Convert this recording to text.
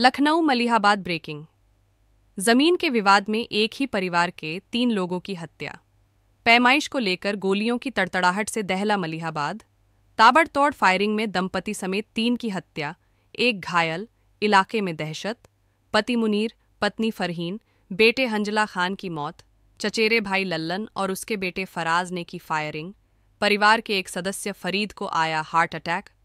Lucknow Malihabad breaking जमीन के विवाद में एक ही परिवार के तीन लोगों की हत्या पैमाइश को लेकर गोलियों की तड़तड़ाहट से दहला मलिहाबाद ताबड़तोड़ फायरिंग में दंपति समेत तीन की हत्या एक घायल इलाके में दहशत पति मुनीर पत्नी फरहीन बेटे हंजला खान की मौत चचेरे भाई लल्लन और उसके बेटे फराज ने की फायरिंग परिवार के एक सदस्य फरीद को आया हार्ट अटैक